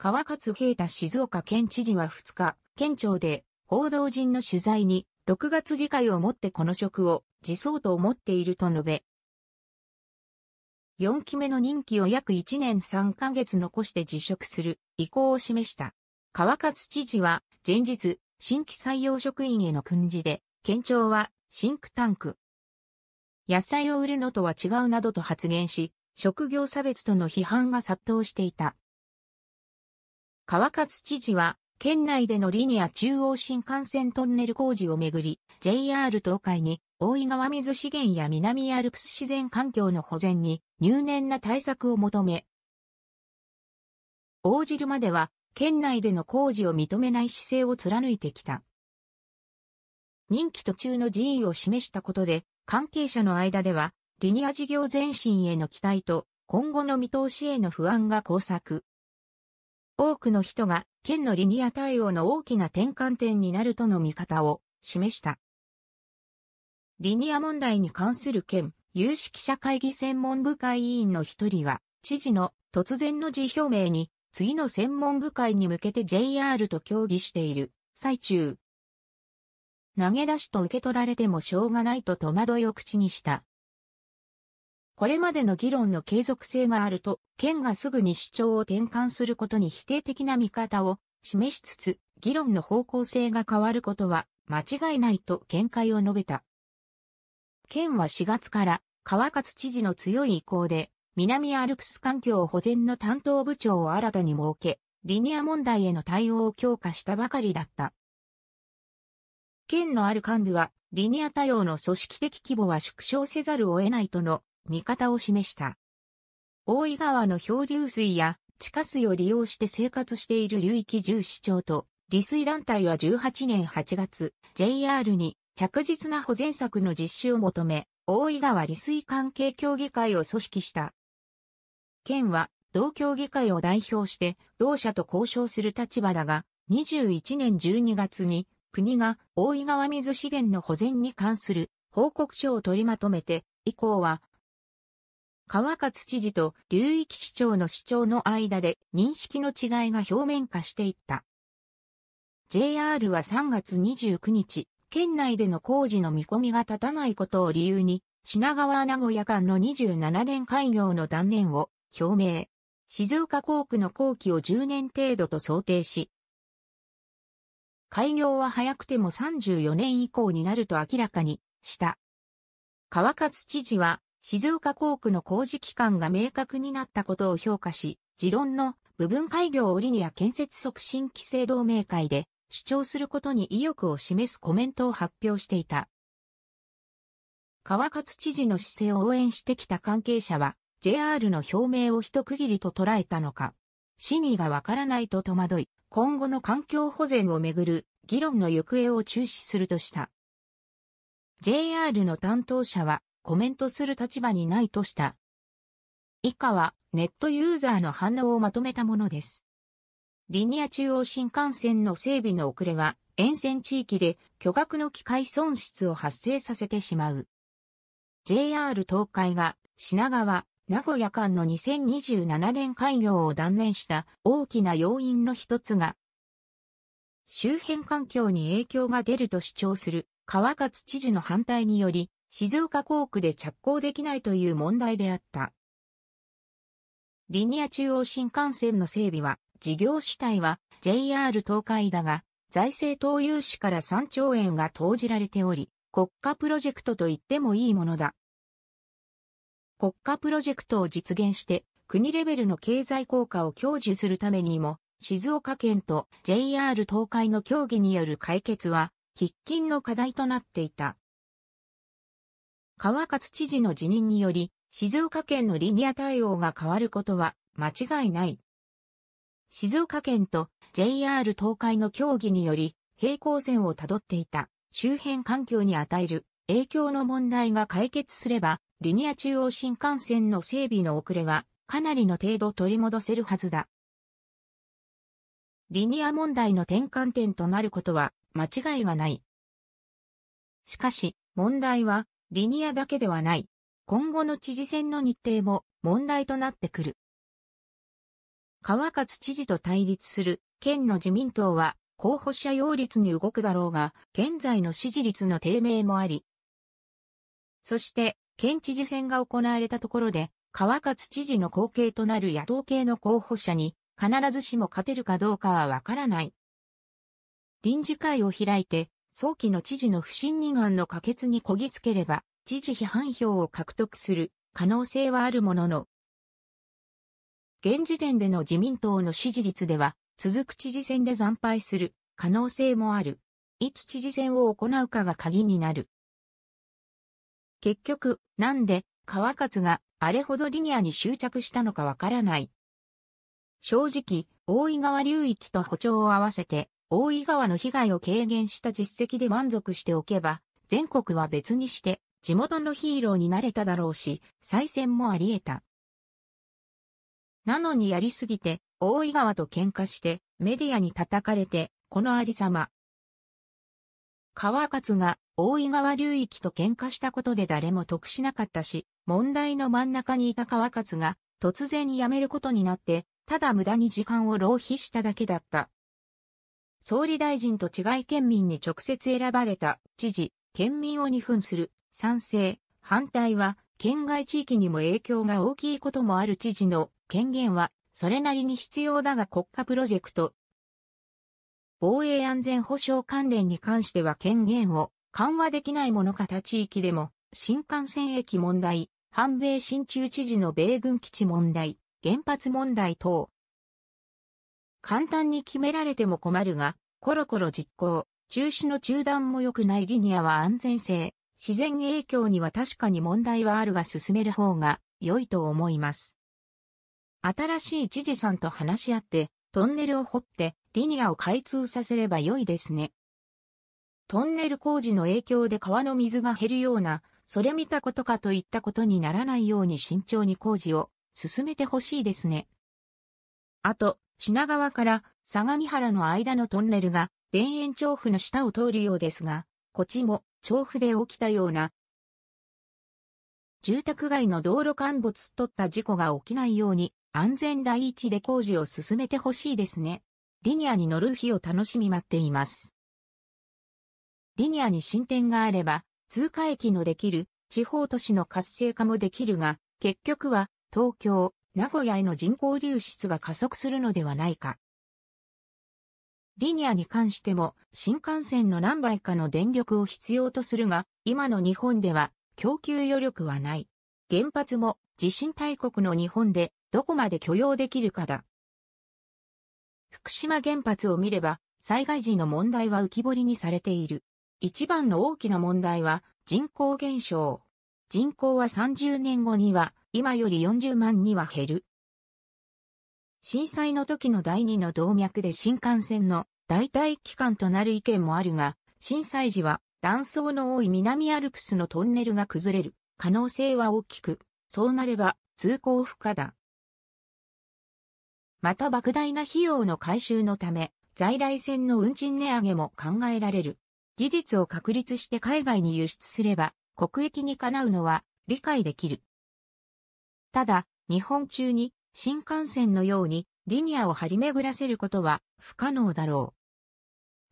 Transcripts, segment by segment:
川勝平太静岡県知事は2日、県庁で報道陣の取材に、6月議会をもってこの職を辞そうと思っていると述べ、4期目の任期を約1年3ヶ月残して辞職する意向を示した。川勝知事は前日、新規採用職員への訓示で、県庁はシンクタンク。野菜を売るのとは違うなどと発言し、職業差別との批判が殺到していた。川勝知事は、県内でのリニア中央新幹線トンネル工事をめぐり、JR 東海に大井川水資源や南アルプス自然環境の保全に入念な対策を求め、応じるまでは、県内での工事を認めない姿勢を貫いてきた。任期途中の辞意を示したことで、関係者の間では、リニア事業前進への期待と、今後の見通しへの不安が交錯。多くの人が県のリニア対応の大きな転換点になるとの見方を示した。リニア問題に関する県有識者会議専門部会委員の一人は、知事の突然の辞表明に、次の専門部会に向けて JR と協議している最中。投げ出しと受け取られてもしょうがないと戸惑いを口にした。これまでの議論の継続性があると、県がすぐに主張を転換することに否定的な見方を示しつつ、議論の方向性が変わることは間違いないと見解を述べた。県は4月から川勝知事の強い意向で、南アルプス環境保全の担当部長を新たに設け、リニア問題への対応を強化したばかりだった。県のある幹部は、リニア対応の組織的規模は縮小せざるを得ないとの見方を示した。大井川の漂流水や地下水を利用して生活している流域重視庁と、利水団体は18年8月、JR に着実な保全策の実施を求め、大井川利水関係協議会を組織した。県は、同協議会を代表して、同社と交渉する立場だが、21年12月に、国が大井川水資源の保全に関する報告書を取りまとめて、以降は川勝知事と流域市長の主張の間で認識の違いが表面化していった。JR は3月29日、県内での工事の見込みが立たないことを理由に、品川名古屋間の27年開業の断念を表明。静岡工区の工期を10年程度と想定し、開業は早くても34年以降になると明らかにした。川勝知事は静岡工区の工事期間が明確になったことを評価し、持論の部分開業リにや建設促進規制同盟会で主張することに意欲を示すコメントを発表していた。川勝知事の姿勢を応援してきた関係者は、JR の表明を一区切りと捉えたのか、真意がわからないと戸惑い、今後の環境保全をめぐる議論の行方を注視するとした。JR の担当者は、コメントする立場にないとした。以下はネットユーザーの反応をまとめたものです。リニア中央新幹線の整備の遅れは沿線地域で巨額の機械損失を発生させてしまう。JR 東海が品川、名古屋間の2027年開業を断念した大きな要因の一つが、周辺環境に影響が出ると主張する川勝知事の反対により、静岡工区で着工できないという問題であった。リニア中央新幹線の整備は、事業主体は JR 東海だが、財政投融資から3兆円が投じられており、国家プロジェクトと言ってもいいものだ。国家プロジェクトを実現して、国レベルの経済効果を享受するためにも、静岡県と JR 東海の協議による解決は、喫緊の課題となっていた。川勝知事の辞任により、静岡県のリニア対応が変わることは間違いない。静岡県と JR 東海の協議により、平行線をたどっていた周辺環境に与える影響の問題が解決すれば、リニア中央新幹線の整備の遅れはかなりの程度取り戻せるはずだ。リニア問題の転換点となることは間違いがない。しかし、問題はリニアだけではない。今後の知事選の日程も問題となってくる。川勝知事と対立する県の自民党は候補者擁立に動くだろうが、現在の支持率の低迷もあり。そして、県知事選が行われたところで、川勝知事の後継となる野党系の候補者に、必ずしも勝てるかどうかはわからない。臨時会を開いて、早期の知事の不信任案の可決にこぎつければ、知事批判票を獲得する可能性はあるものの、現時点での自民党の支持率では、続く知事選で惨敗する可能性もある。いつ知事選を行うかが鍵になる。結局、なんで、川勝があれほどリニアに執着したのかわからない。正直、大井川流域と歩調を合わせて、大井川の被害を軽減した実績で満足しておけば、全国は別にして、地元のヒーローになれただろうし、再選もあり得た。なのにやりすぎて、大井川と喧嘩して、メディアに叩かれて、このありさま。川勝が大井川流域と喧嘩したことで誰も得しなかったし、問題の真ん中にいた川勝が突然辞めることになって、ただ無駄に時間を浪費しただけだった。総理大臣と違い県民に直接選ばれた知事、県民を二分する、賛成、反対は、県外地域にも影響が大きいこともある知事の権限は、それなりに必要だが国家プロジェクト。防衛安全保障関連に関しては権限を緩和できないものか他地域でも、新幹線駅問題、反米新中知事の米軍基地問題、原発問題等、簡単に決められても困るが、コロコロ実行、中止の中断も良くないリニアは安全性、自然影響には確かに問題はあるが進める方が良いと思います。新しい知事さんと話し合って、トンネルを掘って、リニアを開通させれば良いですね。トンネル工事の影響で川の水が減るような、それ見たことかといったことにならないように慎重に工事を進めてほしいですね。あと、品川から相模原の間のトンネルが田園調布の下を通るようですが、こっちも調布で起きたような住宅街の道路陥没とった事故が起きないように安全第一で工事を進めてほしいですね。リニアに乗る日を楽しみ待っています。リニアに進展があれば通過駅のできる地方都市の活性化もできるが、結局は東京、名古屋への人口流出が加速するのではないか。リニアに関しても新幹線の何倍かの電力を必要とするが、今の日本では供給余力はない。原発も地震大国の日本でどこまで許容できるかだ。福島原発を見れば災害時の問題は浮き彫りにされている。一番の大きな問題は人口減少。人口は30年後には今より40万には減る。震災の時の第二の動脈で新幹線の代替機関となる意見もあるが、震災時は断層の多い南アルプスのトンネルが崩れる可能性は大きく、そうなれば通行不可だ。また莫大な費用の回収のため、在来線の運賃値上げも考えられる。技術を確立して海外に輸出すれば、国益にかなうのは理解できる。ただ、日本中に新幹線のようにリニアを張り巡らせることは不可能だろう。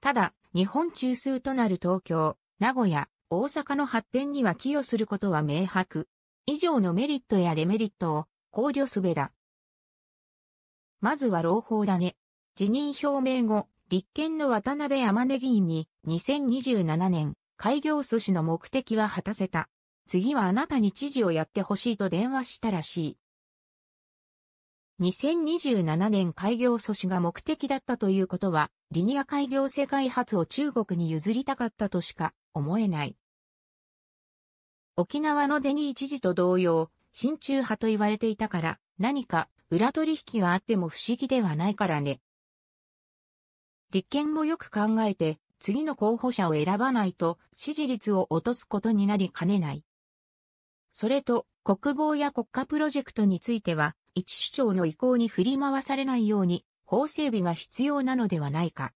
ただ、日本中枢となる東京、名古屋、大阪の発展には寄与することは明白。以上のメリットやデメリットを考慮すべだ。まずは朗報だね。辞任表明後、立憲の渡辺山根議員に2027年開業阻止の目的は果たせた次はあなたに知事をやってほしいと電話したらしい。2027年開業阻止が目的だったということは、リニア開業世界初を中国に譲りたかったとしか思えない。沖縄のデニー知事と同様、親中派と言われていたから、何か裏取引があっても不思議ではないからね。立憲もよく考えて、次の候補者を選ばないと支持率を落とすことになりかねない。それと国防や国家プロジェクトについては、一首長の意向に振り回されないように法整備が必要なのではないか。